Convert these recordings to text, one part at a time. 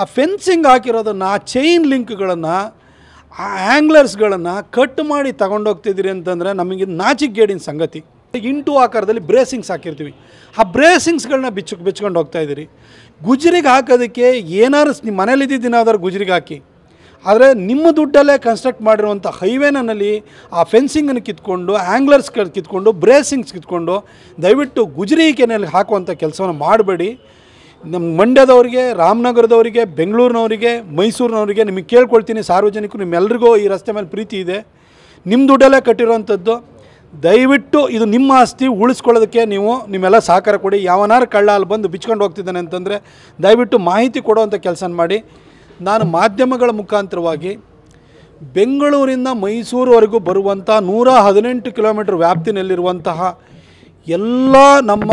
ಆ ಫೆನ್ಸಿಂಗ್ ಹಾಕಿರೋದನ್ನು ಆ ಚೈನ್ ಲಿಂಕ್ಗಳನ್ನು ಆ ಆ್ಯಂಗ್ಲರ್ಸ್ಗಳನ್ನು ಕಟ್ ಮಾಡಿ ತಗೊಂಡೋಗ್ತಿದ್ದೀರಿ ಅಂತಂದರೆ ನಮಗೆ ಗೇಡಿನ ಸಂಗತಿ ಇಂಟು ಆಕಾರದಲ್ಲಿ ಬ್ರೇಸಿಂಗ್ಸ್ ಹಾಕಿರ್ತೀವಿ ಆ ಬ್ರೇಸಿಂಗ್ಸ್ಗಳನ್ನ ಬಿಚ್ಚು ಬಿಚ್ಕೊಂಡು ಹೋಗ್ತಾ ಇದ್ದೀರಿ ಗುಜರಿಗೆ ಹಾಕೋದಕ್ಕೆ ಏನಾದ್ರು ನಿಮ್ಮ ಮನೇಲಿ ಇದ್ದಿದ್ದೀನಾದ್ರೂ ಗುಜರಿಗೆ ಹಾಕಿ ಆದರೆ ನಿಮ್ಮ ದುಡ್ಡಲ್ಲೇ ಕನ್ಸ್ಟ್ರಕ್ಟ್ ಮಾಡಿರುವಂಥ ಹೈವೇನಲ್ಲಿ ಆ ಫೆನ್ಸಿಂಗನ್ನು ಕಿತ್ಕೊಂಡು ಆ್ಯಂಗ್ಲರ್ಸ್ ಕಿತ್ಕೊಂಡು ಬ್ರೇಸಿಂಗ್ಸ್ ಕಿತ್ಕೊಂಡು ದಯವಿಟ್ಟು ಗುಜರಿ ಕೆನೆಯಲ್ಲಿ ಹಾಕುವಂಥ ಕೆಲಸವನ್ನು ಮಾಡಬೇಡಿ ನಮ್ಮ ಮಂಡ್ಯದವರಿಗೆ ರಾಮನಗರದವರಿಗೆ ಬೆಂಗಳೂರಿನವರಿಗೆ ಮೈಸೂರಿನವರಿಗೆ ನಿಮಗೆ ಕೇಳ್ಕೊಳ್ತೀನಿ ಸಾರ್ವಜನಿಕರು ನಿಮ್ಮೆಲ್ರಿಗೂ ಈ ರಸ್ತೆ ಮೇಲೆ ಪ್ರೀತಿ ಇದೆ ನಿಮ್ಮ ದುಡ್ಡಲ್ಲೇ ಕಟ್ಟಿರುವಂಥದ್ದು ದಯವಿಟ್ಟು ಇದು ನಿಮ್ಮ ಆಸ್ತಿ ಉಳಿಸ್ಕೊಳ್ಳೋದಕ್ಕೆ ನೀವು ನಿಮ್ಮೆಲ್ಲ ಸಹಕಾರ ಕೊಡಿ ಯಾವನಾರು ಕಳ್ಳ ಅಲ್ಲಿ ಬಂದು ಬಿಚ್ಕೊಂಡು ಹೋಗ್ತಿದ್ದಾನೆ ಅಂತಂದರೆ ದಯವಿಟ್ಟು ಮಾಹಿತಿ ಕೊಡುವಂಥ ಕೆಲಸ ಮಾಡಿ ನಾನು ಮಾಧ್ಯಮಗಳ ಮುಖಾಂತರವಾಗಿ ಬೆಂಗಳೂರಿಂದ ಮೈಸೂರುವರೆಗೂ ಬರುವಂಥ ನೂರ ಹದಿನೆಂಟು ಕಿಲೋಮೀಟ್ರ್ ವ್ಯಾಪ್ತಿನಲ್ಲಿರುವಂತಹ ಎಲ್ಲ ನಮ್ಮ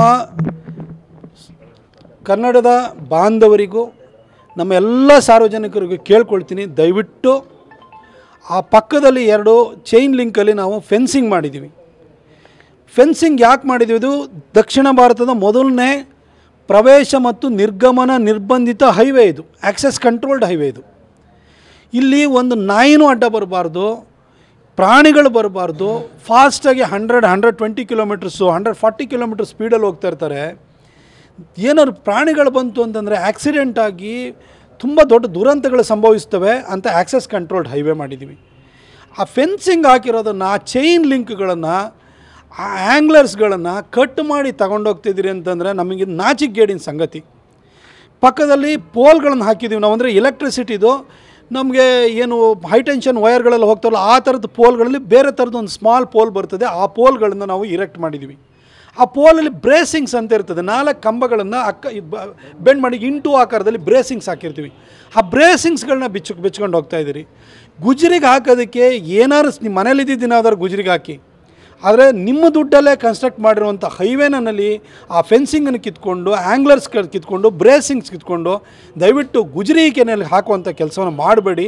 ಕನ್ನಡದ ಬಾಂಧವರಿಗೂ ನಮ್ಮ ಎಲ್ಲ ಸಾರ್ವಜನಿಕರಿಗೂ ಕೇಳ್ಕೊಳ್ತೀನಿ ದಯವಿಟ್ಟು ಆ ಪಕ್ಕದಲ್ಲಿ ಎರಡು ಚೈನ್ ಲಿಂಕಲ್ಲಿ ನಾವು ಫೆನ್ಸಿಂಗ್ ಮಾಡಿದ್ದೀವಿ ಫೆನ್ಸಿಂಗ್ ಯಾಕೆ ಮಾಡಿದ್ವಿ ಇದು ದಕ್ಷಿಣ ಭಾರತದ ಮೊದಲನೇ ಪ್ರವೇಶ ಮತ್ತು ನಿರ್ಗಮನ ನಿರ್ಬಂಧಿತ ಹೈವೇ ಇದು ಆ್ಯಕ್ಸೆಸ್ ಕಂಟ್ರೋಲ್ಡ್ ಹೈವೇ ಇದು ಇಲ್ಲಿ ಒಂದು ನಾಯಿನೂ ಅಡ್ಡ ಬರಬಾರ್ದು ಪ್ರಾಣಿಗಳು ಬರಬಾರ್ದು ಫಾಸ್ಟಾಗಿ hundred hundred twenty kilometres hundred forty kilometre ಸ್ಪೀಡಲ್ಲಿ ಹೋಗ್ತಾ ಇರ್ತಾರೆ ಏನಾದ್ರು ಪ್ರಾಣಿಗಳು ಬಂತು ಅಂತಂದರೆ ಆಕ್ಸಿಡೆಂಟ್ ಆಗಿ ತುಂಬ ದೊಡ್ಡ ದುರಂತಗಳು ಸಂಭವಿಸ್ತವೆ ಅಂತ ಆ್ಯಕ್ಸೆಸ್ ಕಂಟ್ರೋಲ್ಡ್ ಹೈವೇ ಮಾಡಿದ್ದೀವಿ ಆ ಫೆನ್ಸಿಂಗ್ ಹಾಕಿರೋದನ್ನು ಆ ಚೈನ್ ಲಿಂಕ್ಗಳನ್ನು ಆ ಆ್ಯಂಗ್ಲರ್ಸ್ಗಳನ್ನು ಕಟ್ ಮಾಡಿ ತಗೊಂಡೋಗ್ತಿದ್ದೀರಿ ಅಂತಂದರೆ ನಮಗೆ ಗೇಡಿನ ಸಂಗತಿ ಪಕ್ಕದಲ್ಲಿ ಪೋಲ್ಗಳನ್ನು ಹಾಕಿದ್ದೀವಿ ನಾವು ಅಂದರೆ ಎಲೆಕ್ಟ್ರಿಸಿಟಿದು ನಮಗೆ ಏನು ಹೈ ಟೆನ್ಷನ್ ವೈರ್ಗಳೆಲ್ಲ ಹೋಗ್ತಾವಲ್ಲ ಆ ಥರದ ಪೋಲ್ಗಳಲ್ಲಿ ಬೇರೆ ಥರದ್ದು ಒಂದು ಸ್ಮಾಲ್ ಪೋಲ್ ಬರ್ತದೆ ಆ ಪೋಲ್ಗಳನ್ನು ನಾವು ಇರೆಕ್ಟ್ ಮಾಡಿದ್ದೀವಿ ಆ ಪೋಲಲ್ಲಿ ಬ್ರೇಸಿಂಗ್ಸ್ ಅಂತ ಇರ್ತದೆ ನಾಲ್ಕು ಕಂಬಗಳನ್ನು ಅಕ್ಕ ಬೆಂಡ್ ಮಾಡಿ ಇಂಟು ಆಕಾರದಲ್ಲಿ ಬ್ರೇಸಿಂಗ್ಸ್ ಹಾಕಿರ್ತೀವಿ ಆ ಬ್ರೇಸಿಂಗ್ಸ್ಗಳನ್ನ ಬಿಚ್ಚು ಬಿಚ್ಕೊಂಡು ಹೋಗ್ತಾ ಇದ್ದೀರಿ ಗುಜರಿಗೆ ಹಾಕೋದಕ್ಕೆ ಏನಾದ್ರು ನಿಮ್ಮ ಮನೇಲಿ ಇದ್ದಿದ್ದೀನಾದ್ರೂ ಗುಜರಿಗೆ ಹಾಕಿ ಆದರೆ ನಿಮ್ಮ ದುಡ್ಡಲ್ಲೇ ಕನ್ಸ್ಟ್ರಕ್ಟ್ ಮಾಡಿರುವಂಥ ಹೈವೇನಲ್ಲಿ ಆ ಫೆನ್ಸಿಂಗನ್ನು ಕಿತ್ಕೊಂಡು ಆ್ಯಂಗ್ಲರ್ಸ್ಗಳು ಕಿತ್ಕೊಂಡು ಬ್ರೇಸಿಂಗ್ಸ್ ಕಿತ್ಕೊಂಡು ದಯವಿಟ್ಟು ಗುಜರಿ ಕೆನೆಯಲ್ಲಿ ಹಾಕುವಂಥ ಕೆಲಸವನ್ನು ಮಾಡಬೇಡಿ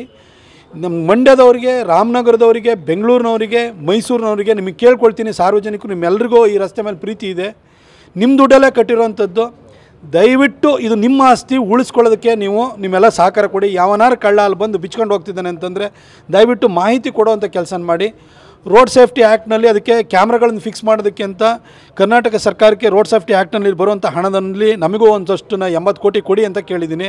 ನಮ್ಮ ಮಂಡ್ಯದವರಿಗೆ ರಾಮನಗರದವರಿಗೆ ಬೆಂಗಳೂರಿನವರಿಗೆ ಮೈಸೂರಿನವರಿಗೆ ನಿಮಗೆ ಕೇಳ್ಕೊಳ್ತೀನಿ ಸಾರ್ವಜನಿಕರು ನಿಮ್ಮೆಲ್ರಿಗೂ ಈ ರಸ್ತೆ ಮೇಲೆ ಪ್ರೀತಿ ಇದೆ ನಿಮ್ಮ ದುಡ್ಡಲ್ಲೇ ಕಟ್ಟಿರುವಂಥದ್ದು ದಯವಿಟ್ಟು ಇದು ನಿಮ್ಮ ಆಸ್ತಿ ಉಳಿಸ್ಕೊಳ್ಳೋದಕ್ಕೆ ನೀವು ನಿಮ್ಮೆಲ್ಲ ಸಹಕಾರ ಕೊಡಿ ಯಾವನಾರು ಕಳ್ಳ ಅಲ್ಲಿ ಬಂದು ಬಿಚ್ಕೊಂಡು ಹೋಗ್ತಿದ್ದಾನೆ ಅಂತಂದರೆ ದಯವಿಟ್ಟು ಮಾಹಿತಿ ಕೊಡೋವಂಥ ಕೆಲಸ ಮಾಡಿ ರೋಡ್ ಸೇಫ್ಟಿ ಆ್ಯಕ್ಟ್ನಲ್ಲಿ ಅದಕ್ಕೆ ಕ್ಯಾಮ್ರಾಗಳನ್ನು ಫಿಕ್ಸ್ ಮಾಡೋದಕ್ಕೆ ಅಂತ ಕರ್ನಾಟಕ ಸರ್ಕಾರಕ್ಕೆ ರೋಡ್ ಸೇಫ್ಟಿ ಆ್ಯಕ್ಟ್ನಲ್ಲಿ ಬರುವಂಥ ಹಣದಲ್ಲಿ ನಮಗೂ ಒಂದಷ್ಟನ್ನು ಎಂಬತ್ತು ಕೋಟಿ ಕೊಡಿ ಅಂತ ಕೇಳಿದ್ದೀನಿ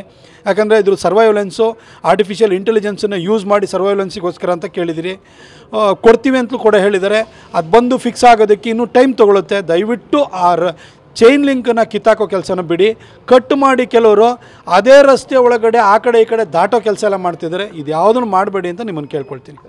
ಯಾಕಂದರೆ ಇದ್ರ ಸರ್ವೈವಲೆನ್ಸು ಆರ್ಟಿಫಿಷಿಯಲ್ ಇಂಟೆಲಿಜೆನ್ಸನ್ನು ಯೂಸ್ ಮಾಡಿ ಸರ್ವೈವಲೆನ್ಸಿಗೋಸ್ಕರ ಅಂತ ಕೇಳಿದ್ದೀರಿ ಕೊಡ್ತೀವಿ ಅಂತಲೂ ಕೂಡ ಹೇಳಿದ್ದಾರೆ ಅದು ಬಂದು ಫಿಕ್ಸ್ ಆಗೋದಕ್ಕೆ ಇನ್ನೂ ಟೈಮ್ ತೊಗೊಳುತ್ತೆ ದಯವಿಟ್ಟು ಆ ಚೈನ್ ಲಿಂಕನ್ನು ಕಿತ್ತಾಕೋ ಕೆಲಸನ ಬಿಡಿ ಕಟ್ ಮಾಡಿ ಕೆಲವರು ಅದೇ ರಸ್ತೆ ಒಳಗಡೆ ಆ ಕಡೆ ಈ ಕಡೆ ದಾಟೋ ಕೆಲಸ ಎಲ್ಲ ಮಾಡ್ತಿದ್ದಾರೆ ಇದು ಯಾವುದನ್ನು ಮಾಡಬೇಡಿ ಅಂತ ನಿಮ್ಮನ್ನು ಕೇಳ್ಕೊಳ್ತೀನಿ